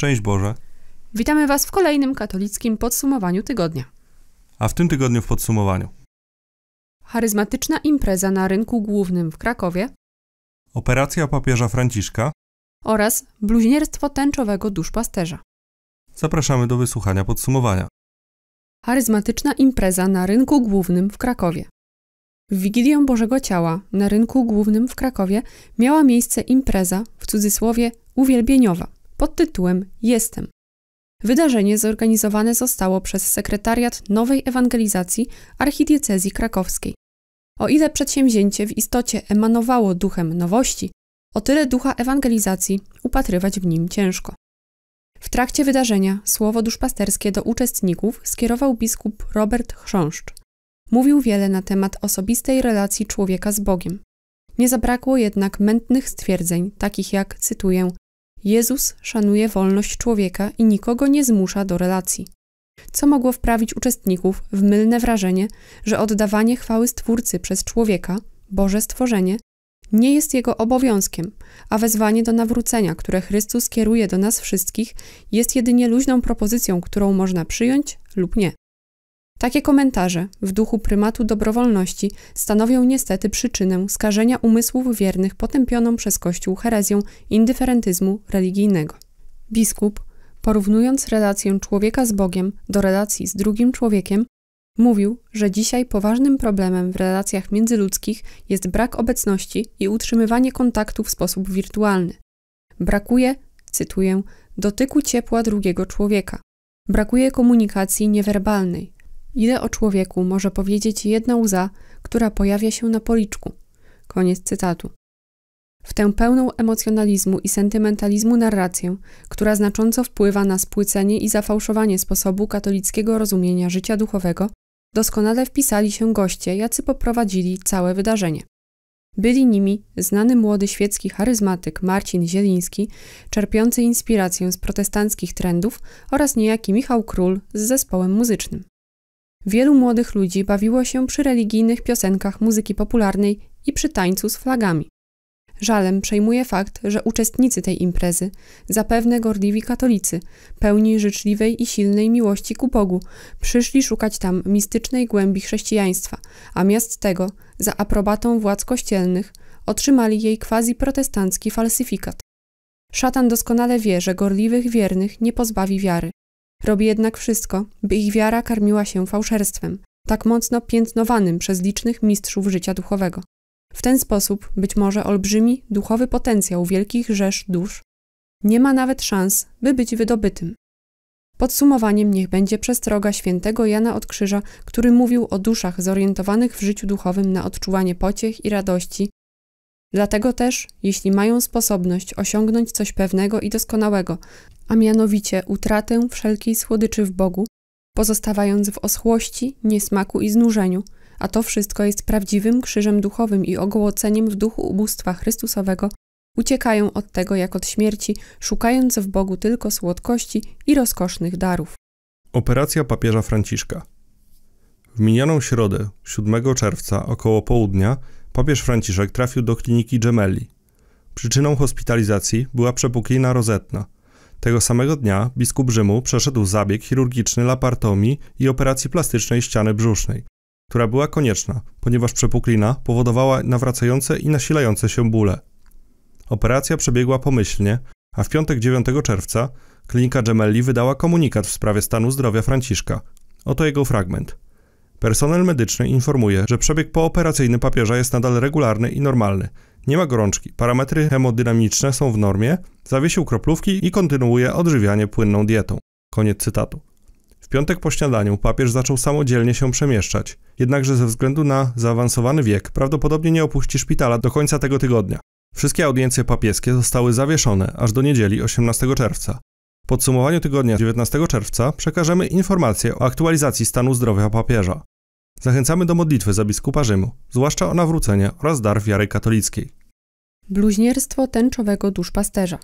Szczęść Boże. Witamy Was w kolejnym katolickim podsumowaniu tygodnia. A w tym tygodniu w podsumowaniu. Charyzmatyczna impreza na rynku głównym w Krakowie. Operacja papieża Franciszka. Oraz bluźnierstwo tęczowego duszpasterza. Zapraszamy do wysłuchania podsumowania. Charyzmatyczna impreza na rynku głównym w Krakowie. W Wigilię Bożego Ciała na rynku głównym w Krakowie miała miejsce impreza, w cudzysłowie, uwielbieniowa – pod tytułem Jestem. Wydarzenie zorganizowane zostało przez Sekretariat Nowej Ewangelizacji Archidiecezji Krakowskiej. O ile przedsięwzięcie w istocie emanowało duchem nowości, o tyle ducha ewangelizacji upatrywać w nim ciężko. W trakcie wydarzenia słowo duszpasterskie do uczestników skierował biskup Robert Chrząszcz. Mówił wiele na temat osobistej relacji człowieka z Bogiem. Nie zabrakło jednak mętnych stwierdzeń, takich jak, cytuję, Jezus szanuje wolność człowieka i nikogo nie zmusza do relacji. Co mogło wprawić uczestników w mylne wrażenie, że oddawanie chwały Stwórcy przez człowieka, Boże stworzenie, nie jest jego obowiązkiem, a wezwanie do nawrócenia, które Chrystus kieruje do nas wszystkich, jest jedynie luźną propozycją, którą można przyjąć lub nie. Takie komentarze w duchu prymatu dobrowolności stanowią niestety przyczynę skażenia umysłów wiernych potępioną przez Kościół herezją indyferentyzmu religijnego. Biskup, porównując relację człowieka z Bogiem do relacji z drugim człowiekiem, mówił, że dzisiaj poważnym problemem w relacjach międzyludzkich jest brak obecności i utrzymywanie kontaktu w sposób wirtualny. Brakuje, cytuję, dotyku ciepła drugiego człowieka. Brakuje komunikacji niewerbalnej, Ile o człowieku może powiedzieć jedna łza, która pojawia się na policzku? Koniec cytatu. W tę pełną emocjonalizmu i sentymentalizmu narrację, która znacząco wpływa na spłycenie i zafałszowanie sposobu katolickiego rozumienia życia duchowego, doskonale wpisali się goście, jacy poprowadzili całe wydarzenie. Byli nimi znany młody świecki charyzmatyk Marcin Zieliński, czerpiący inspirację z protestanckich trendów oraz niejaki Michał Król z zespołem muzycznym. Wielu młodych ludzi bawiło się przy religijnych piosenkach muzyki popularnej i przy tańcu z flagami. Żalem przejmuje fakt, że uczestnicy tej imprezy, zapewne gorliwi katolicy, pełni życzliwej i silnej miłości ku Bogu, przyszli szukać tam mistycznej głębi chrześcijaństwa, a miast tego, za aprobatą władz kościelnych, otrzymali jej quasi-protestancki falsyfikat. Szatan doskonale wie, że gorliwych wiernych nie pozbawi wiary. Robi jednak wszystko, by ich wiara karmiła się fałszerstwem, tak mocno piętnowanym przez licznych mistrzów życia duchowego. W ten sposób być może olbrzymi duchowy potencjał wielkich rzesz dusz nie ma nawet szans, by być wydobytym. Podsumowaniem niech będzie przestroga świętego Jana od Krzyża, który mówił o duszach zorientowanych w życiu duchowym na odczuwanie pociech i radości Dlatego też, jeśli mają sposobność osiągnąć coś pewnego i doskonałego, a mianowicie utratę wszelkiej słodyczy w Bogu, pozostawając w oschłości, niesmaku i znużeniu, a to wszystko jest prawdziwym krzyżem duchowym i ogołoceniem w duchu ubóstwa Chrystusowego, uciekają od tego jak od śmierci, szukając w Bogu tylko słodkości i rozkosznych darów. Operacja papieża Franciszka. W minioną środę, 7 czerwca, około południa, papież Franciszek trafił do kliniki Gemelli. Przyczyną hospitalizacji była przepuklina rozetna. Tego samego dnia biskup Rzymu przeszedł zabieg chirurgiczny lapartomii i operacji plastycznej ściany brzusznej, która była konieczna, ponieważ przepuklina powodowała nawracające i nasilające się bóle. Operacja przebiegła pomyślnie, a w piątek 9 czerwca klinika Gemelli wydała komunikat w sprawie stanu zdrowia Franciszka. Oto jego fragment – Personel medyczny informuje, że przebieg pooperacyjny papieża jest nadal regularny i normalny. Nie ma gorączki, parametry hemodynamiczne są w normie, zawiesił kroplówki i kontynuuje odżywianie płynną dietą. Koniec cytatu. W piątek po śniadaniu papież zaczął samodzielnie się przemieszczać, jednakże ze względu na zaawansowany wiek prawdopodobnie nie opuści szpitala do końca tego tygodnia. Wszystkie audiencje papieskie zostały zawieszone aż do niedzieli 18 czerwca podsumowaniu tygodnia 19 czerwca przekażemy informacje o aktualizacji stanu zdrowia papieża. Zachęcamy do modlitwy za biskupa Rzymu, zwłaszcza o nawrócenie oraz dar wiary katolickiej. Bluźnierstwo tęczowego duszpasterza.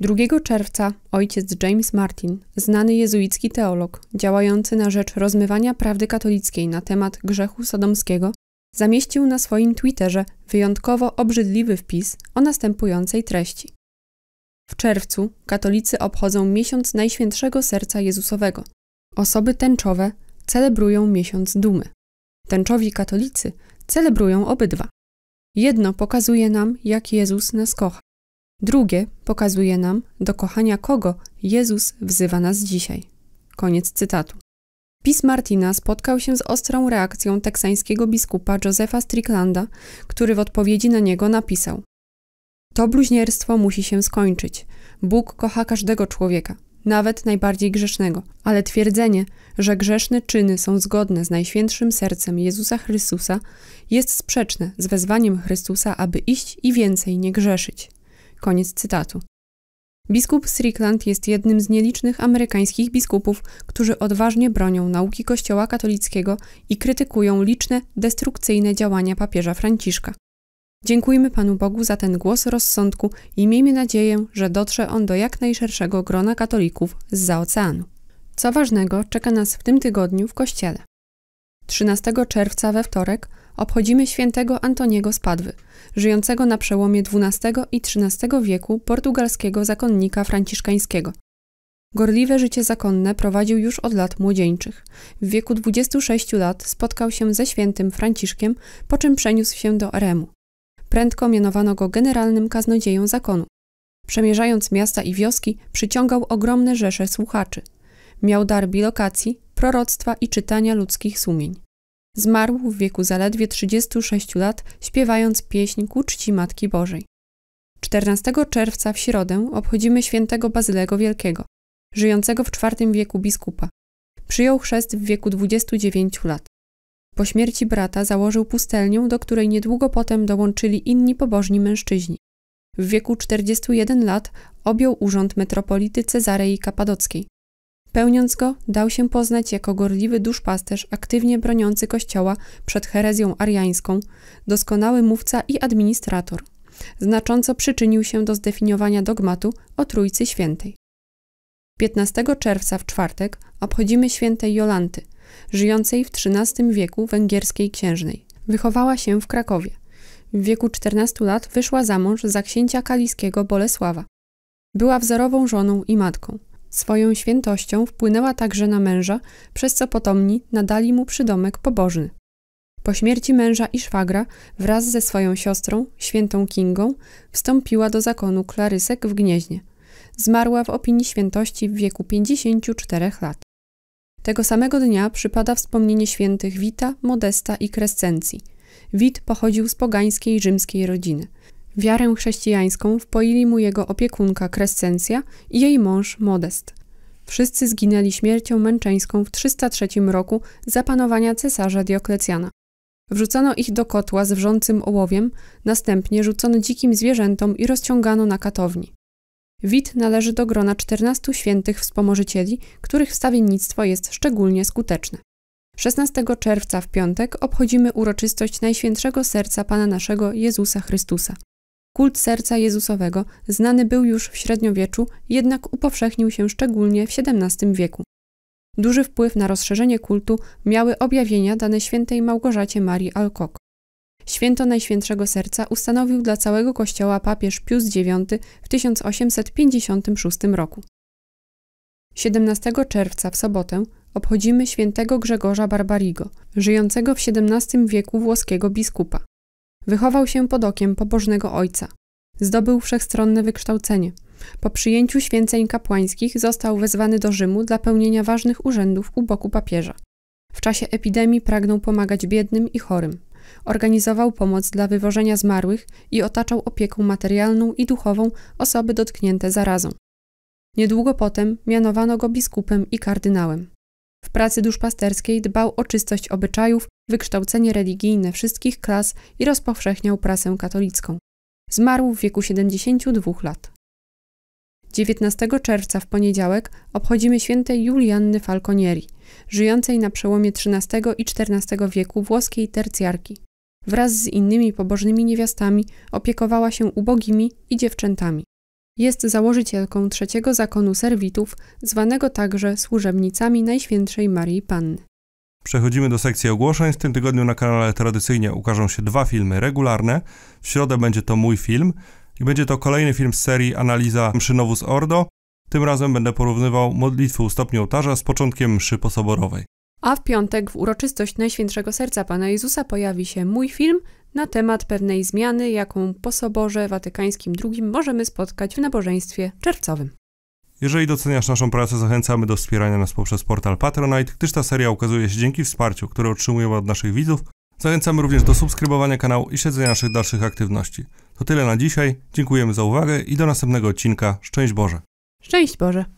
2 czerwca ojciec James Martin, znany jezuicki teolog, działający na rzecz rozmywania prawdy katolickiej na temat grzechu sodomskiego, zamieścił na swoim Twitterze wyjątkowo obrzydliwy wpis o następującej treści. W czerwcu katolicy obchodzą miesiąc Najświętszego Serca Jezusowego. Osoby tęczowe celebrują miesiąc dumy. Tęczowi katolicy celebrują obydwa. Jedno pokazuje nam, jak Jezus nas kocha. Drugie pokazuje nam, do kochania kogo Jezus wzywa nas dzisiaj. Koniec cytatu. Pis Martina spotkał się z ostrą reakcją teksańskiego biskupa Josefa Stricklanda, który w odpowiedzi na niego napisał: to bluźnierstwo musi się skończyć. Bóg kocha każdego człowieka, nawet najbardziej grzesznego, ale twierdzenie, że grzeszne czyny są zgodne z najświętszym sercem Jezusa Chrystusa, jest sprzeczne z wezwaniem Chrystusa, aby iść i więcej nie grzeszyć. Koniec cytatu. Biskup Strickland jest jednym z nielicznych amerykańskich biskupów, którzy odważnie bronią nauki Kościoła katolickiego i krytykują liczne destrukcyjne działania papieża Franciszka. Dziękujmy Panu Bogu za ten głos rozsądku i miejmy nadzieję, że dotrze on do jak najszerszego grona katolików zza oceanu. Co ważnego czeka nas w tym tygodniu w kościele. 13 czerwca we wtorek obchodzimy świętego Antoniego z Padwy, żyjącego na przełomie XII i XIII wieku portugalskiego zakonnika franciszkańskiego. Gorliwe życie zakonne prowadził już od lat młodzieńczych. W wieku 26 lat spotkał się ze świętym Franciszkiem, po czym przeniósł się do Remu. Prędko mianowano go generalnym kaznodzieją zakonu. Przemierzając miasta i wioski, przyciągał ogromne rzesze słuchaczy. Miał dar bilokacji, proroctwa i czytania ludzkich sumień. Zmarł w wieku zaledwie 36 lat, śpiewając pieśń ku czci Matki Bożej. 14 czerwca w środę obchodzimy świętego Bazylego Wielkiego, żyjącego w IV wieku biskupa. Przyjął chrzest w wieku 29 lat. Po śmierci brata założył pustelnię, do której niedługo potem dołączyli inni pobożni mężczyźni. W wieku 41 lat objął urząd metropolity Cezarei Kapadockiej. Pełniąc go, dał się poznać jako gorliwy duszpasterz aktywnie broniący kościoła przed herezją ariańską, doskonały mówca i administrator. Znacząco przyczynił się do zdefiniowania dogmatu o Trójcy Świętej. 15 czerwca w czwartek obchodzimy świętej Jolanty – żyjącej w XIII wieku węgierskiej księżnej. Wychowała się w Krakowie. W wieku 14 lat wyszła za mąż za księcia kaliskiego Bolesława. Była wzorową żoną i matką. Swoją świętością wpłynęła także na męża, przez co potomni nadali mu przydomek pobożny. Po śmierci męża i szwagra wraz ze swoją siostrą, świętą Kingą, wstąpiła do zakonu Klarysek w Gnieźnie. Zmarła w opinii świętości w wieku 54 lat. Tego samego dnia przypada wspomnienie świętych Wita, Modesta i Krescencji. Wit pochodził z pogańskiej rzymskiej rodziny. Wiarę chrześcijańską wpoili mu jego opiekunka Krescencja i jej mąż Modest. Wszyscy zginęli śmiercią męczeńską w 303 roku za panowania cesarza Dioklecjana. Wrzucono ich do kotła z wrzącym ołowiem, następnie rzucono dzikim zwierzętom i rozciągano na katowni. Wit należy do grona 14 świętych wspomożycieli, których wstawiennictwo jest szczególnie skuteczne. 16 czerwca w piątek obchodzimy uroczystość Najświętszego Serca Pana naszego Jezusa Chrystusa. Kult Serca Jezusowego znany był już w średniowieczu, jednak upowszechnił się szczególnie w XVII wieku. Duży wpływ na rozszerzenie kultu miały objawienia dane świętej Małgorzacie Marii Alcock. Święto Najświętszego Serca ustanowił dla całego kościoła papież Pius IX w 1856 roku. 17 czerwca w sobotę obchodzimy świętego Grzegorza Barbarigo, żyjącego w XVII wieku włoskiego biskupa. Wychował się pod okiem pobożnego ojca. Zdobył wszechstronne wykształcenie. Po przyjęciu święceń kapłańskich został wezwany do Rzymu dla pełnienia ważnych urzędów u boku papieża. W czasie epidemii pragnął pomagać biednym i chorym. Organizował pomoc dla wywożenia zmarłych i otaczał opieką materialną i duchową osoby dotknięte zarazą. Niedługo potem mianowano go biskupem i kardynałem. W pracy duszpasterskiej dbał o czystość obyczajów, wykształcenie religijne wszystkich klas i rozpowszechniał prasę katolicką. Zmarł w wieku 72 lat. 19 czerwca w poniedziałek obchodzimy święte Julianny Falconieri, żyjącej na przełomie XIII i XIV wieku włoskiej tercjarki. Wraz z innymi pobożnymi niewiastami opiekowała się ubogimi i dziewczętami. Jest założycielką trzeciego zakonu serwitów, zwanego także służebnicami Najświętszej Marii Panny. Przechodzimy do sekcji ogłoszeń. W tym tygodniu na kanale tradycyjnie ukażą się dwa filmy regularne. W środę będzie to mój film, i będzie to kolejny film z serii Analiza Mszy Nowus Ordo. Tym razem będę porównywał modlitwy u stopni ołtarza z początkiem mszy posoborowej. A w piątek w uroczystość Najświętszego Serca Pana Jezusa pojawi się mój film na temat pewnej zmiany, jaką po Soborze Watykańskim II możemy spotkać w nabożeństwie czerwcowym. Jeżeli doceniasz naszą pracę, zachęcamy do wspierania nas poprzez portal Patronite, gdyż ta seria ukazuje się dzięki wsparciu, które otrzymujemy od naszych widzów. Zachęcamy również do subskrybowania kanału i śledzenia naszych dalszych aktywności. To tyle na dzisiaj. Dziękujemy za uwagę i do następnego odcinka. Szczęść Boże. Szczęść Boże.